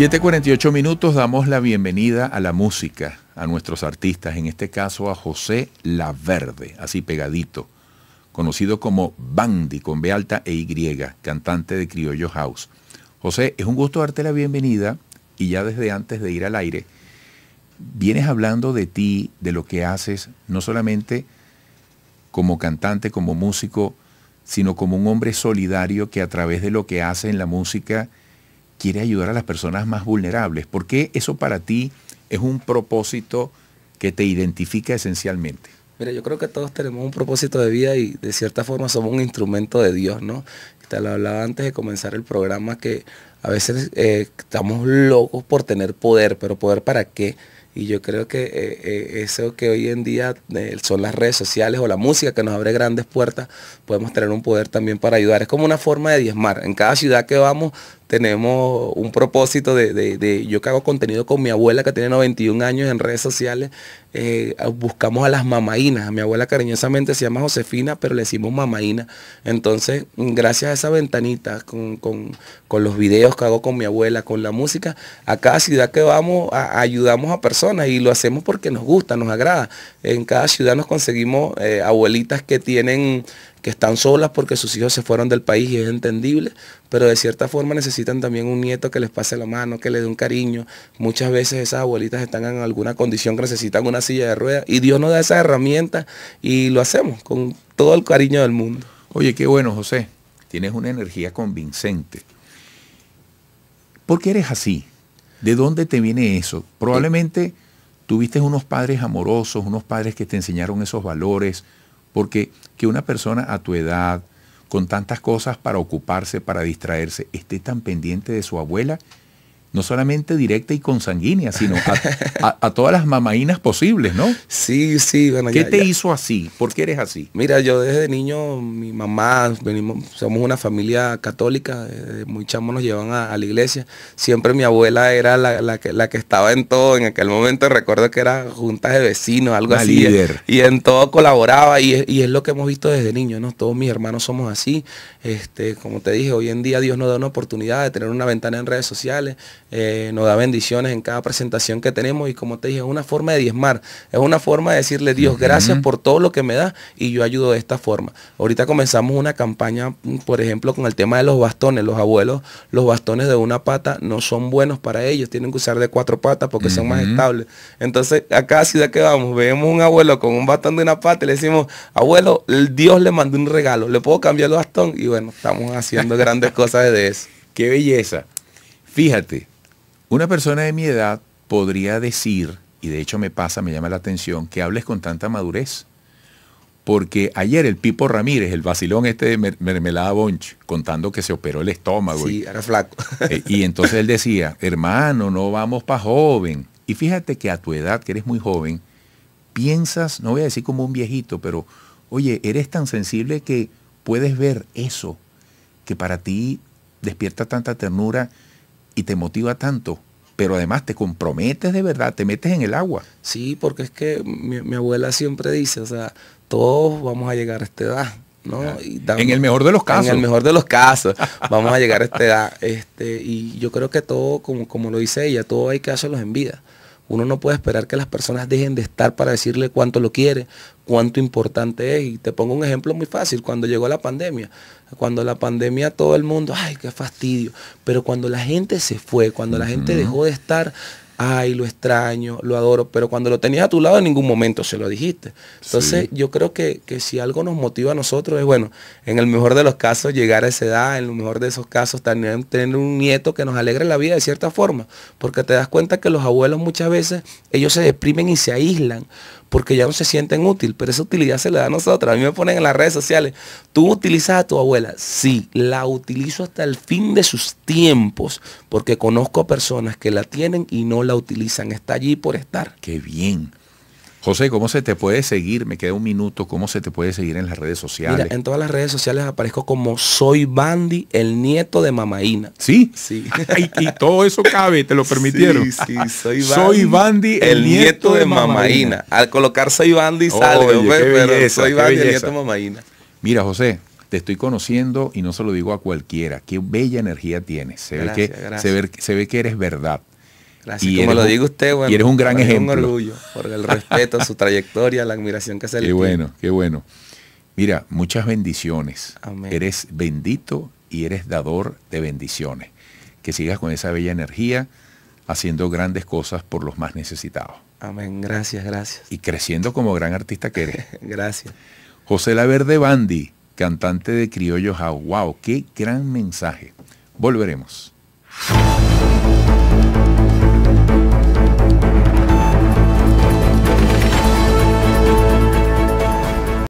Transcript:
7.48 minutos damos la bienvenida a la música, a nuestros artistas, en este caso a José Laverde, así pegadito, conocido como Bandy con B alta e Y, cantante de Criollo House. José, es un gusto darte la bienvenida y ya desde antes de ir al aire, vienes hablando de ti, de lo que haces, no solamente como cantante, como músico, sino como un hombre solidario que a través de lo que hace en la música, quiere ayudar a las personas más vulnerables. ¿Por qué eso para ti es un propósito que te identifica esencialmente? Mira, yo creo que todos tenemos un propósito de vida y de cierta forma somos un instrumento de Dios, ¿no? Te lo hablaba antes de comenzar el programa que a veces eh, estamos locos por tener poder, pero poder para qué? Y yo creo que eh, eh, eso que hoy en día son las redes sociales o la música que nos abre grandes puertas, podemos tener un poder también para ayudar. Es como una forma de diezmar. En cada ciudad que vamos tenemos un propósito de, yo que hago contenido con mi abuela que tiene 91 años en redes sociales, eh, buscamos a las mamaínas. A mi abuela cariñosamente se llama Josefina, pero le decimos mamaína. Entonces, gracias a esa ventanita, con, los videos que hago con mi abuela, con la música, a cada ciudad que vamos ayudamos a personas y lo hacemos porque nos gusta, nos agrada. En cada ciudad nos conseguimos eh, abuelitas que tienen que están solas porque sus hijos se fueron del país y es entendible, pero de cierta forma necesitan también un nieto que les pase la mano, que les dé un cariño. Muchas veces esas abuelitas están en alguna condición que necesitan una silla de ruedas y Dios nos da esa herramienta y lo hacemos con todo el cariño del mundo. Oye, qué bueno, José. Tienes una energía convincente. ¿Por qué eres así? ¿De dónde te viene eso? Probablemente tuviste unos padres amorosos, unos padres que te enseñaron esos valores, porque que una persona a tu edad, con tantas cosas para ocuparse, para distraerse, esté tan pendiente de su abuela no solamente directa y consanguínea, sino a, todas las mamainas posibles, ¿no? Sí, sí. Bueno, ¿Qué te hizo así? ¿Por qué eres así? Mira, yo desde niño, mi mamá, venimos, somos una familia católica, muy chamos nos llevan a, la iglesia. Siempre mi abuela era la, que, la, que, estaba en todo, en aquel momento recuerdo que era juntas de vecinos, algo así. Y, en todo colaboraba y, y, es lo que hemos visto desde niño, ¿no? Todos mis hermanos somos así. Este, como te dije, hoy en día Dios nos da una oportunidad de tener una ventana en redes sociales eh, nos da bendiciones en cada presentación que tenemos y como te dije, es una forma de diezmar, es una forma de decirle Dios, gracias por todo lo que me da y yo ayudo de esta forma. Ahorita comenzamos una campaña, mm, por ejemplo, con el tema de los bastones, los abuelos, los bastones de una pata no son buenos para ellos, tienen que usar de cuatro patas porque son más estables. Entonces, acá cada ciudad que vamos, vemos un abuelo con un bastón de una pata y le decimos, abuelo, Dios le mandó un regalo, le puedo cambiar el bastón y bueno, estamos haciendo grandes cosas de eso. Qué belleza. Fíjate, una persona de mi edad podría decir, y de hecho me pasa, me llama la atención, que hables con tanta madurez. Porque ayer el Pipo Ramírez, el vacilón este de Mermelada Bonch, contando que se operó el estómago. Sí, era flaco. Eh, y entonces él decía, hermano, no vamos para joven. Y fíjate que a tu edad, que eres muy joven, piensas, no voy a decir como un viejito, pero oye, eres tan sensible que puedes ver eso, que para ti despierta tanta ternura y te motiva tanto. Pero además te comprometes de verdad, te metes en el agua. Sí, porque es que mi, abuela siempre dice, o sea, todos vamos a llegar a esta edad. ¿no? Ah, en el mejor de los casos. En el mejor de los casos. Vamos a llegar a esta edad. Este, y yo creo que todo, como, como lo dice ella, todo hay que hacerlo en vida. Uno no puede esperar que las personas dejen de estar para decirle cuánto lo quiere, cuánto importante es. Y te pongo un ejemplo muy fácil, cuando llegó la pandemia. Cuando la pandemia todo el mundo, ay, qué fastidio. Pero cuando la gente se fue, cuando la gente dejó de estar, ay, lo extraño, lo adoro, pero cuando lo tenías a tu lado en ningún momento se lo dijiste. Entonces yo creo que, si algo nos motiva a nosotros es, bueno, en el mejor de los casos llegar a esa edad, en lo mejor de esos casos tener, tener un nieto que nos alegre la vida de cierta forma, porque te das cuenta que los abuelos muchas veces ellos se deprimen y se aíslan porque ya no se sienten útil, pero esa utilidad se le da a nosotros. A mí me ponen en las redes sociales, ¿tú utilizas a tu abuela? Sí, la utilizo hasta el fin de sus tiempos, porque conozco a personas que la tienen y no la la utilizan, está allí por estar. Qué bien. José, ¿cómo se te puede seguir? Me queda un minuto. ¿Cómo se te puede seguir en las redes sociales? en todas las redes sociales aparezco como Soy bandi el nieto de Mamaína. ¿Sí? Sí. y todo eso cabe, te lo permitieron. Sí, soy bandi Soy el, nieto, de, Mamaína. Al colocar Soy Bandy sale, soy Bandy, el nieto de Mamaína. Mira, José, te estoy conociendo y no se lo digo a cualquiera. Qué bella energía tienes. Se, ve, que, se ve que eres verdad. Gracias, y como lo digo usted, y eres un gran ejemplo. Un orgullo por el respeto, su trayectoria, la admiración que se qué Qué bueno, qué bueno. Mira, muchas bendiciones. Eres bendito y eres dador de bendiciones. Que sigas con esa bella energía, haciendo grandes cosas por los más necesitados. Amén, gracias, gracias. Y creciendo como gran artista que eres. gracias. José Laverde Bandi, cantante de Criollo How. Ah, ¡Wow! ¡Qué gran mensaje! Volveremos.